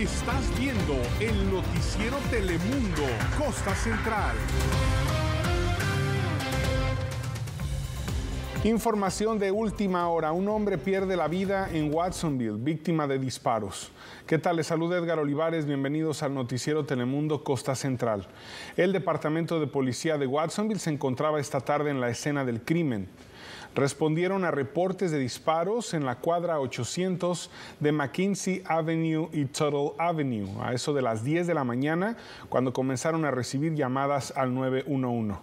Estás viendo el noticiero Telemundo, Costa Central. Información de última hora. Un hombre pierde la vida en Watsonville, víctima de disparos. ¿Qué tal? Les saluda Edgar Olivares. Bienvenidos al noticiero Telemundo Costa Central. El Departamento de Policía de Watsonville se encontraba esta tarde en la escena del crimen respondieron a reportes de disparos en la cuadra 800 de McKinsey Avenue y Tuttle Avenue, a eso de las 10 de la mañana, cuando comenzaron a recibir llamadas al 911.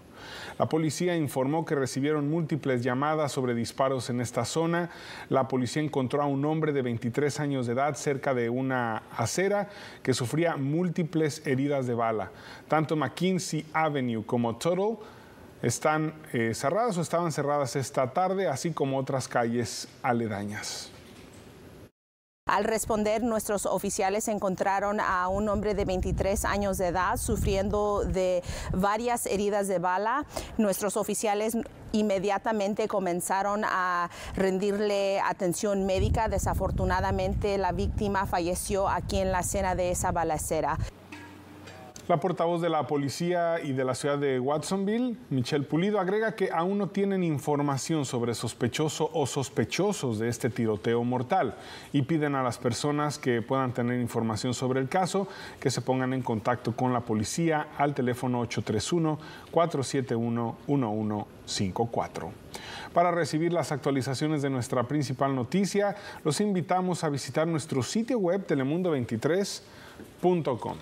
La policía informó que recibieron múltiples llamadas sobre disparos en esta zona. La policía encontró a un hombre de 23 años de edad cerca de una acera que sufría múltiples heridas de bala. Tanto McKinsey Avenue como Tuttle están eh, cerradas o estaban cerradas esta tarde, así como otras calles aledañas. Al responder, nuestros oficiales encontraron a un hombre de 23 años de edad sufriendo de varias heridas de bala. Nuestros oficiales inmediatamente comenzaron a rendirle atención médica. Desafortunadamente, la víctima falleció aquí en la escena de esa balacera. La portavoz de la policía y de la ciudad de Watsonville, Michelle Pulido, agrega que aún no tienen información sobre sospechoso o sospechosos de este tiroteo mortal y piden a las personas que puedan tener información sobre el caso que se pongan en contacto con la policía al teléfono 831-471-1154. Para recibir las actualizaciones de nuestra principal noticia, los invitamos a visitar nuestro sitio web telemundo23.com.